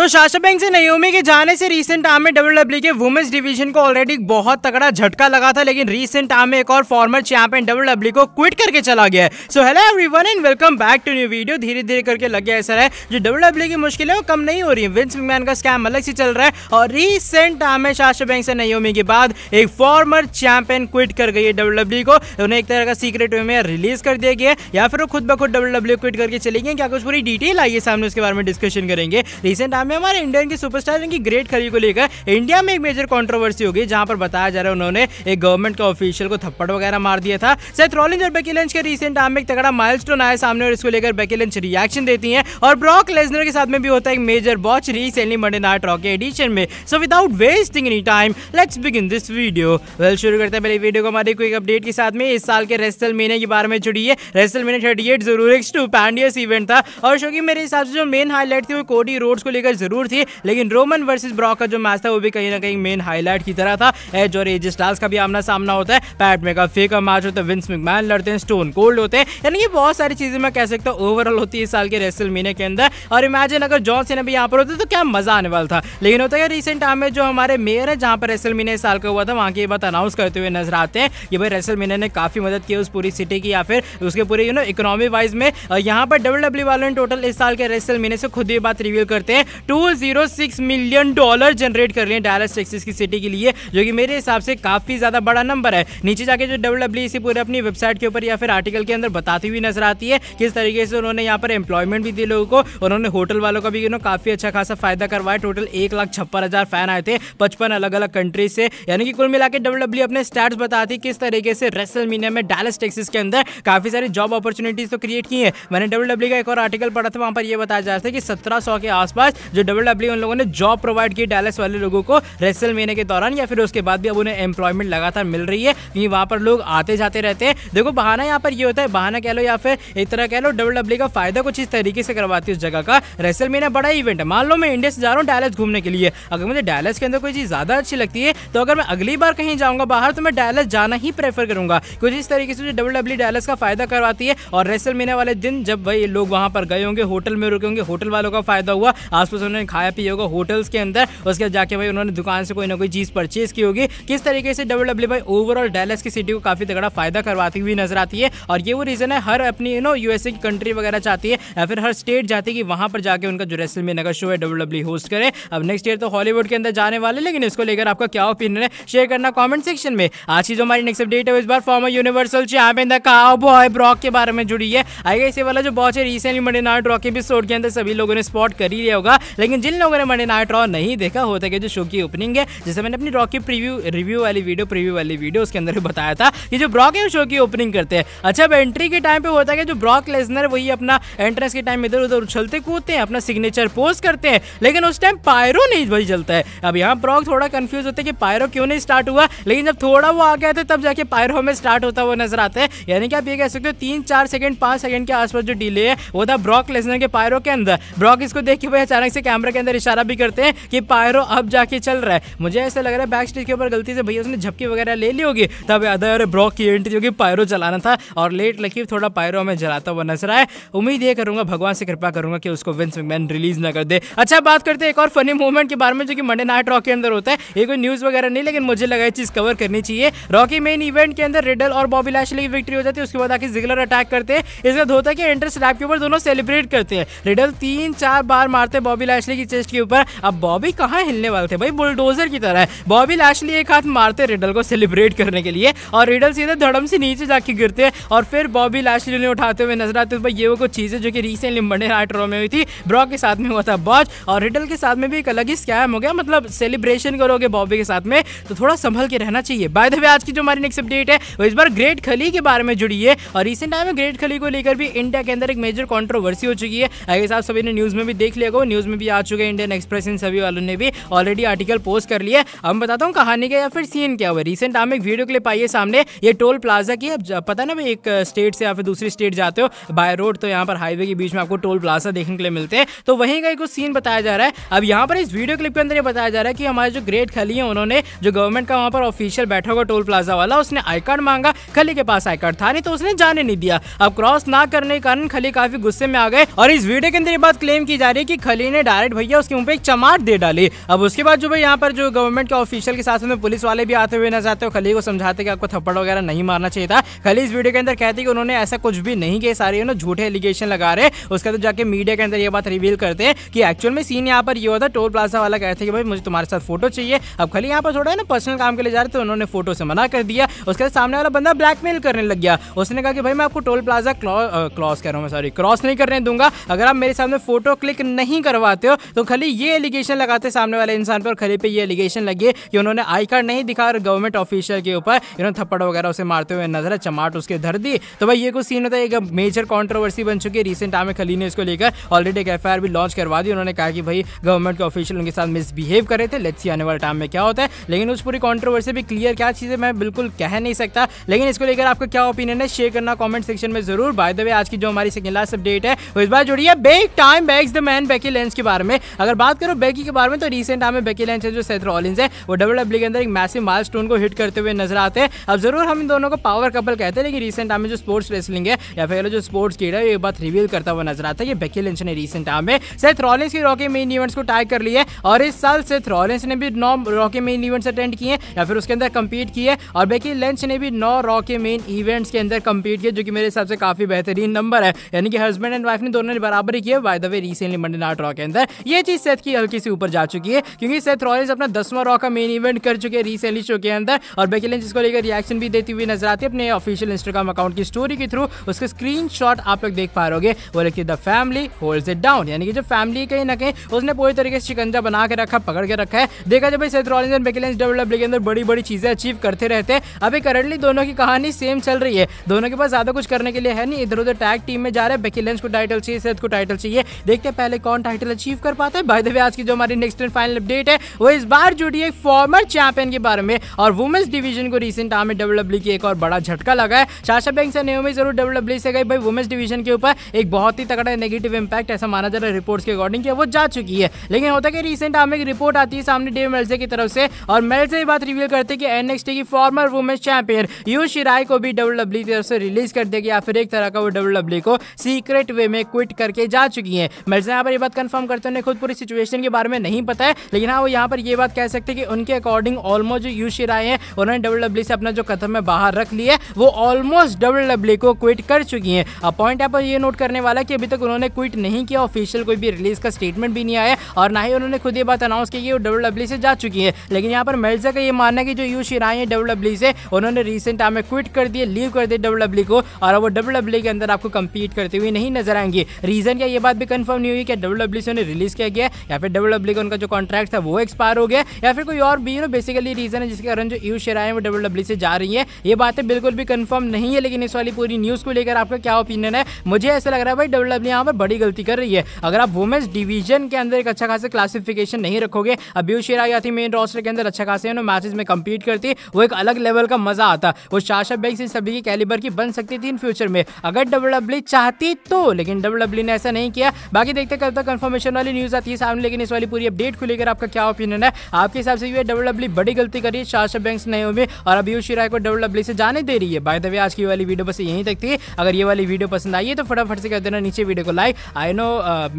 तो Sasha Banks से नयोमी के जाने से रिसेंट आम में डब्ल्यू डब्ल्यू e के वुमेंस डिवीजन को ऑलरेडी बहुत तगड़ा झटका लगा था लेकिन रिसेंट आम में एक और फॉर्मर चैंपियन डब्ल्यू डब्ल्यू को क्विट करके चला गया है so hello everyone and welcome back to new video धीरे धीरे करके लग गया ऐसा है जो डब्ल्यू डब्ल्यू e की मुश्किलें वो कम नहीं हो रही है विंस मैन का स्कैम अलग से चल रहा है और रिसेंट आम में शाशा बैंक से नयोमी के बाद एक फॉर्मर चैंपियन क्विट कर गई है डब्ल्यू डब्ल्यू e को उन्हें एक तरह का सीक्रेट वे में रिलीज कर दिया गया या फिर वो खुद ब खुद डब्ल्यू डब्ल्यू क्विट करके चले गए क्या कुछ पूरी डिटेल आई है सामने उसके बारे में डिस्कशन करेंगे रिसेंट आम में हमारे इंडियन की सुपरस्टार इनकी ग्रेट खली को लेकर इंडिया में एक मेजर कॉन्ट्रोवर्सी होगी जहां पर बताया जा रहा है उन्होंने एक गवर्नमेंट का ऑफिशियल को थप्पड़ वगैरह मार दिया था सेथ रॉलिंज और बेकी लंच के रिसेंट आम में एक तगड़ा माइल आया सामने और इसको लेकर बेकी लंच रिएक्शन देती है और ब्रॉक लेजनर के साथ में भी होता है एक major botch recently Monday night Raw edition में so without wasting any time let's begin this video well शुरू करते हैं पहले वीडियो को हमारे क्विक अपडेट के साथ में इस साल के रेस्टल महीने के बारे में जुड़ी है रेसल महीने थर्टी एट जरूर पैंडियस इवेंट था और शो की मेरे हिसाब से जो मेन हाईलाइट थी वो कोडी रोड्स को लेकर जरूर थी लेकिन रोमन वर्सेज ब्रॉक का जो मैच था वो भी कहीं ना कहीं मेन हाईलाइट की तरह था एज और एज स्टार्स का भी आमना सामना होता है पैट मेगा फे का मैच होता है विंस मैन लड़ते हैं स्टोन कोल्ड होते हैं यानी कि बहुत सारी चीज़ें मैं कह सकता हूँ ओवरऑल होती है इस साल के रेसल महीने के अंदर और इमेजिन अगर जॉन सीना भी यहाँ पर होते तो क्या मज़ा आने वाला था लेकिन होता है रिसेंट टाइम में जो हमारे मेयर है जहाँ पर रेसल महीने इस साल का हुआ था वहाँ की बात अनाउंस करते हुए नजर आते हैं कि भाई रेसल महीने ने काफ़ी मदद की उस पूरी सिटी की या फिर उसके पूरे यू नो इकोनॉमी वाइज में यहाँ पर डब्ल्यू डब्ल्यू e वालों ने टोटल इस साल के रेसल महीने से खुद ये बात रिवील करते हैं 206 मिलियन डॉलर जनरेट कर लिए डायलस टेक्सिस की सिटी के लिए जो कि मेरे हिसाब से काफ़ी ज़्यादा बड़ा नंबर है नीचे जाके जो डब्ल्यू डब्ल्यू इसी पूरे अपनी वेबसाइट के ऊपर या फिर आर्टिकल के अंदर बताती हुई नजर आती है किस तरीके से उन्होंने यहाँ पर एम्प्लॉयमेंट भी दी लोगों को उन्होंने होटल वालों का भी यू नो काफ़ी अच्छा खासा फायदा करवाया टोटल एक लाख छप्पन हज़ार फैन आए थे पचपन अलग अलग कंट्रीज से यानी कि कुल मिला के डब्ल्यू डब्ल्यू e अपने स्टार्ट बताती किस तरीके से रेसल में डायलस टेक्सिस के अंदर काफ़ी सारी जॉब अपॉर्चुनिटीज़ तो क्रिएट की है मैंने डब्ल्यू डब्ल्यू e का एक और आर्टिकल पढ़ा था वहाँ पर यह बताया जा रहा था कि सत्रह के आसपास जो जो डब्ल्यू डब्ल्यू उन लोगों ने जॉब प्रोवाइड की डैलस वाले लोगों को रेसल महीने के दौरान या फिर उसके बाद भी अब उन्हें एम्प्लॉयमेंट लगातार मिल रही है क्योंकि वहाँ पर लोग आते जाते रहते हैं देखो बहाना यहाँ पर ये होता है बहाना कह लो या फिर एक तरह कह लो डब्ल्यू डब्ल्यू का फायदा कुछ इस तरीके से करवाती है उस जगह का रेसल महीना बड़ा इवेंट है मान लो मैं इंडिया से जा रहा हूँ डैलस घूमने के लिए अगर मुझे डैलस के अंदर कोई चीज़ ज़्यादा अच्छी लगती है तो अगर मैं अगली बार कहीं जाऊँगा बाहर तो मैं डैलस जाना ही प्रेफर करूँगा कुछ इस तरीके से डब्ल्यू डब्ल्यू डैलस का फायदा करवाती है और रेसल महीने वाले दिन जब भाई लोग वहाँ पर गए होंगे होटल में रुके होंगे होटल वालों का फायदा हुआ आसपास उन्होंने खाया पिया होगा होटल्स के अंदर उसके जाके भाई उन्होंने दुकान से कोई ना कोई चीज़ परचेज की होगी किस तरीके से डब्ल्यू डब्ल्यू e भाई ओवरऑल डेलस की सिटी को काफ़ी तगड़ा फायदा करवाती हुई नजर आती है और ये वो रीज़न है हर अपनी यू नो यू की कंट्री वगैरह चाहती है या फिर हर स्टेट जाती है कि वहाँ पर जाकर उनका जो रेसल में नगर शो है डब्ल्यू डब्ल्यू होस्ट करें अब नेक्स्ट ईयर तो हॉलीवुड के अंदर जाने वाले लेकिन इसको लेकर आपका क्या ओपिनियन है शेयर करना कॉमेंट सेक्शन में आज की जो हमारी नेक्स्ट अपडेट है इस बार former universal champion the cowboy Brock के बारे में जुड़ी है आई गई वाला जो बहुत है recently Monday night Raw episode के अंदर सभी लोगों ने स्पॉट कर ही लिया होगा लेकिन जिन लोगों ने मंडे नाइट रॉ नहीं देखा होता कि जो शो की ओपनिंग है जैसे मैंने अपनी रॉकी प्रीव्यू रिव्यू वाली वीडियो प्रीव्यू वाली वीडियो उसके अंदर बताया था कि जो ब्रॉक है शो की ओपनिंग करते हैं अच्छा अब एंट्री के टाइम पे होता है कि जो ब्रॉक लेसनर वही अपना एंट्रेंस के टाइम इधर उधर उछलते कूदते हैं अपना सिग्नेचर पोज करते हैं लेकिन उस टाइम पायरो नहीं वही चलता है अब यहाँ ब्रॉक थोड़ा कन्फ्यूज होते हैं कि पायरो क्यों नहीं स्टार्ट हुआ लेकिन जब थोड़ा वो आ गया था तब जाके पायरो में स्टार्ट होता हुआ नजर आता है यानी कि आप ये कह सकते हो तीन चार सेकंड पांच सेकंड के आसपास जो डिले है वो था ब्रॉक लेसनर के पायरो के अंदर ब्रॉक इसको देख के भाई अचानक से कैमरा के अंदर इशारा भी करते हैं कि पायरो अब जाके चल रहा है मुझे ऐसा लग रहा है बैक स्टेज के ऊपर गलती से भैया उसने झपकी वगैरह ले ली होगी तब याद है ब्रॉक की एंट्री होगी पायरो चलाना था और लेट लकी थोड़ा पायरो में जलाता हुआ नजर आए उम्मीद ये करूंगा भगवान से कृपा करूंगा कि उसको विंस मैन रिलीज न कर दे अच्छा बात करते हैं एक और फनी मूवमेंट के बारे में जो कि मंडे नाइट रॉक के अंदर होता है ये कोई न्यूज़ वगैरह नहीं लेकिन मुझे लगा ये चीज़ कवर करनी चाहिए रॉकी मेन इवेंट के अंदर रिडल और बॉबी लैशली की विक्ट्री हो जाती है उसके बाद आके जिगलर अटैक करते हैं इसका धोता मतलब है कि एंट्रेस रैप के ऊपर दोनों सेलिब्रेट करते हैं रिडल तीन चार बार मारते बॉबी लैशली की चेस्ट के ऊपर अब बॉबी कहाँ हिलने वाले थे भाई बुलडोजर की तरह बॉबी लैशली एक हाथ मारते रिडल को सेलिब्रेट करने के लिए और रिडल सीधे धड़म से नीचे जाके गिरते हैं और फिर बॉबी लैशली ने उठाते हुए नजर आते भाई ये वो कुछ चीज़ें जो कि रिसेंटली मंडे नाइट रो में हुई थी ब्रॉक के साथ में हुआ था बॉच और रिडल के साथ में भी एक अलग ही स्कैम हो गया मतलब सेलिब्रेशन करोगे बॉबी के साथ में तो थोड़ा संभल के रहना चाहिए बाय द वे आज की जो हमारी नेक्स्ट अपडेट है वो इस बार ग्रेट खली के बारे में जुड़ी है और रिसेंट टाइम में ग्रेट खली को लेकर भी इंडिया के अंदर एक मेजर कॉन्ट्रोवर्सी हो चुकी है आई आप सभी ने न्यूज़ में भी देख लिया न्यूज़ में भी आ चुके हैं इंडियन एक्सप्रेस इन सभी वालों ने भी ऑलरेडी आर्टिकल पोस्ट कर लिया है अब मैं बताता हूँ कहानी का या फिर सीन क्या हुआ रिसेंट हम एक वीडियो क्लिप आई है सामने ये टोल प्लाजा की अब पता ना भाई एक स्टेट से या फिर दूसरी स्टेट जाते हो बाय रोड तो यहाँ पर हाईवे के बीच में आपको टोल प्लाजा देखने के लिए मिलते हैं तो वहीं का कुछ सीन बताया जा रहा है अब यहाँ पर इस वीडियो क्लिप के अंदर ये बताया जा रहा है कि हमारे जो ग्रेट खली है उन्होंने जो गवर्नमेंट का वहाँ पर ऑफिशियल बैठा हुआ टोल प्लाजा वाला उसने आई कार्ड मांगा खली के पास आई कार्ड था नहीं तो उसने जाने नहीं दिया अब क्रॉस ना करने के कारण खली काफी गुस्से में आ गए और इस वीडियो के अंदर ये बात क्लेम की जा रही है कि खली ने डायरेक्ट भैया उसके मुंह पे एक चमाट दे डाली अब उसके बाद जो भाई यहाँ पर जो गवर्नमेंट के ऑफिशियल के साथ में पुलिस वाले भी आते हुए नजर आते हो खली को समझाते कि आपको थप्पड़ वगैरह नहीं मारना चाहिए था खली इस वीडियो के अंदर कहती कि उन्होंने ऐसा कुछ भी नहीं किया सारे ना झूठे एलिगेशन लगा रहे उसका तो जाके मीडिया के अंदर ये बात रिवील करते हैं कि एक्चुअल में सीन यहाँ पर ये होता टोल प्लाजा वाला कहते कि भाई मुझे तुम्हारे साथ फोटो चाहिए अब खली यहाँ पर थोड़ा है ना पर्सनल काम के लिए जा रहे थे उन्होंने फोटो से मना कर दिया उसके बाद सामने वाला बंदा ब्लैकमेल करने लग गया उसने कहा कि भाई मैं आपको टोल प्लाजा क्रॉस कह रहा हूँ सॉरी क्रॉस नहीं करने दूंगा अगर आप मेरे सामने फोटो क्लिक नहीं करवाते लगाते हो तो खाली ये एलिगेशन लगाते सामने वाले इंसान पर खाली पे ये एलिगेशन लगे कि उन्होंने आई कार्ड नहीं दिखा और गवर्नमेंट ऑफिशियल के ऊपर इन्होंने थप्पड़ वगैरह उसे मारते हुए नजर चमाट उसके धर दी तो भाई ये कुछ सीन होता है एक मेजर कॉन्ट्रोवर्सी बन चुकी है रिसेंट टाइम में खली ने इसको लेकर ऑलरेडी एक एफ भी लॉन्च करवा दी उन्होंने कहा कि भाई गवर्नमेंट के ऑफिशियल उनके साथ मिसबिहेव करे थे लेट्स सी आने वाले टाइम में क्या होता है लेकिन उस पूरी कॉन्ट्रोवर्सी भी क्लियर क्या चीज़ है मैं बिल्कुल कह नहीं सकता लेकिन इसको लेकर आपका क्या ओपिनियन है शेयर करना कॉमेंट सेक्शन में जरूर बाय द वे आज की जो हमारी सेकंड लास्ट अपडेट है वो इस बार जुड़ी है big time Becks the man Becky Lynch की बारे में अगर बात करो बेकी के बारे में तो रिसेंट आम में बेकी लैंच जो सेथ रॉलिन्स है वो डब्ल्यू डब्ल्यू e के अंदर एक मैसिव माइलस्टोन को हिट करते हुए नजर आते हैं अब जरूर हम इन दोनों को पावर कपल कहते हैं लेकिन रिसेंट टाइम जो स्पोर्ट्स रेसलिंग है या फिर जो स्पोर्ट्स कीड़ा है ये बात रिवील करता हुआ नजर आता है ये बेकी लिंच ने रिसेंट टाइम में सेथ रॉलिन्स की रॉकी मेन इवेंट्स को टाइप कर लिया और इस साल सेथ रॉलिन्स ने भी नौ रॉकी मेन इवेंट्स अटेंड किए या फिर उसके अंदर कम्पीट किए और बेकी लंच ने भी नौ रॉकी मेन इवेंट्स के अंदर कम्पीट किए जो कि मेरे हिसाब से काफी बेहतरीन नंबर है यानी कि हस्बैंड एंड वाइफ ने दोनों ने बराबर ही किया by the way recently Monday night Raw के अंदर अंदर ये चीज सेथ की हल्की सी ऊपर जा चुकी है क्योंकि सेथ रॉयल्स अपना दसवां रॉ का मेन इवेंट कर चुके हैं रिसेंटली शो के अंदर और बेकी लिंच इसको लेकर रिएक्शन भी देती हुई नजर आती है अपने ऑफिशियल इंस्टाग्राम अकाउंट की स्टोरी के थ्रू उसके स्क्रीन आप लोग देख पा रहे वो लिखती the family hold it down यानी कि जो फैमिली कहीं ना कहीं उसने पूरी तरीके से शिकंजा बना के रखा पकड़ के रखा है देखा जब Seth Rollins and Becky Lynch W के अंदर बड़ी बड़ी चीजें अचीव करते रहते हैं अभी करंटली दोनों की कहानी सेम चल रही है दोनों के पास ज्यादा कुछ करने के लिए है नहीं इधर उधर टैग टीम में जा रहे हैं बेकी लिंच को टाइटल चाहिए सेथ को टाइटल चाहिए देखते हैं पहले कौन टाइटल अच्छी अचीव कर पाते हैं बाय द वे आज की जो हमारी नेक्स्ट एंड फाइनल अपडेट है वो इस बार जुड़ी है फॉर्मर चैंपियन के बारे में और वुमेन्स डिवीजन को रिसेंट आम में डब्ल्यू की एक और बड़ा झटका लगा है शाशा बैंक से नियोमी जरूर डब्ल्यू से गई भाई वुमेन्स डिवीजन के ऊपर एक बहुत ही तगड़ा नेगेटिव इंपैक्ट ऐसा माना जा रहा है रिपोर्ट्स के अकॉर्डिंग वो जा चुकी है लेकिन होता है कि रिसेंट आम एक रिपोर्ट आती है सामने डे मेल्से की तरफ से और मेल्से ये बात रिवील करते हैं कि एनएक्सटी की former women's champion Io Shirai को भी डब्ल्यू की तरफ से रिलीज कर देगी या फिर एक तरह का वो डब्ल्यू को सीक्रेट वे में क्विट करके जा चुकी है मेल्से यहाँ पर यह बात कन्फर्म कर तो उन्हें खुद पूरी सिचुएशन के बारे में नहीं पता है लेकिन हाँ वो यहाँ पर ये बात कह सकते हैं कि उनके अकॉर्डिंग ऑलमोस्ट जो यू शिराए हैं उन्होंने डब्ल्यू डब्ल्यू से अपना जो कथम में बाहर रख लिया है वो ऑलमोस्ट डब्ल्यू डब्ल्यू को क्विट कर चुकी हैं अब पॉइंट यहाँ पर ये नोट करने वाला कि अभी तक उन्होंने क्विट नहीं किया ऑफिशियल कोई भी रिलीज का स्टेटमेंट भी नहीं आया और ना ही उन्होंने खुद ये बात अनाउंस की कि वो डब्ल्यू डब्ल्यू से जा चुकी है लेकिन यहाँ पर मेल्जा का ये मानना है कि जो यू शिराए हैं डब्ल्यू डब्ल्यू से उन्होंने रिसेंट टाइम में क्विट कर दिए लीव कर दिए डब्ल्यू डब्ल्यू को और वो डब्ल्यू डब्ल्यू के अंदर आपको कंपीट करते हुए नहीं नजर आएंगे रीजन क्या ये बात भी कंफर्म नहीं हुई कि डब्ल्यू डब्ल्यू से उन्हें रिलीज़ किया गया या फिर डब्ल्यू डब्ल्यू का उनका जो कॉन्ट्रैक्ट था वो एक्सपायर हो गया या फिर कोई और भी यू नो बेसिकली रीज़न है जिसके कारण जो यू शेरा है वो डब्ल्यू डब्ल्यू से जा रही है ये बातें बिल्कुल भी कंफर्म नहीं है लेकिन इस वाली पूरी न्यूज़ को लेकर आपका क्या ओपिनियन है मुझे ऐसा लग रहा है भाई डब्ल्यू डब्ल्यू यहाँ पर बड़ी गलती कर रही है अगर आप वुमेंस डिवीजन के अंदर एक अच्छा खासा क्लासिफिकेशन नहीं रखोगे अब यू शेरा या थी मेन रॉस्टर के अंदर अच्छा खासे मैचेस में कंपीट करती वो एक अलग लेवल का मज़ा आता वो शाशा बैंक से सभी की कैलिबर की बन सकती थी इन फ्यूचर में अगर डब्ल्यू चाहती तो लेकिन डब्ल्यू ने ऐसा नहीं किया बाकी देखते कल तक कंफर्मेशन एक्शन वाली न्यूज़ आती है सामने लेकिन इस वाली पूरी अपडेट को लेकर आपका क्या ओपिनियन है आपके हिसाब से ये डब्ल्यू e बड़ी गलती करी शार्शा बैंक नहीं हुए और अभी यूशी राय को डब्ल्यू e से जाने दे रही है बाय द वे आज की वाली वीडियो बस यहीं तक थी अगर ये वाली वीडियो पसंद आई है तो फटाफट से कर देना नीचे वीडियो को like I know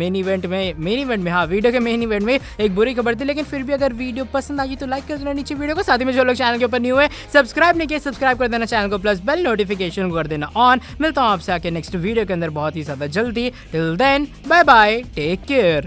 main event में मेन इवेंट में हाँ वीडियो के मेन इवेंट में एक बुरी खबर थी लेकिन फिर भी अगर वीडियो पसंद आई तो लाइक कर देना नीचे वीडियो को साथ में जो लोग चैनल के ऊपर न्यू है सब्सक्राइब नहीं किया सब्सक्राइब कर देना चैनल को प्लस बेल नोटिफिकेशन कर देना ऑन मिलता हूँ आपसे आके नेक्स्ट वीडियो के अंदर बहुत ही ज़्यादा जल्दी till then bye bye take care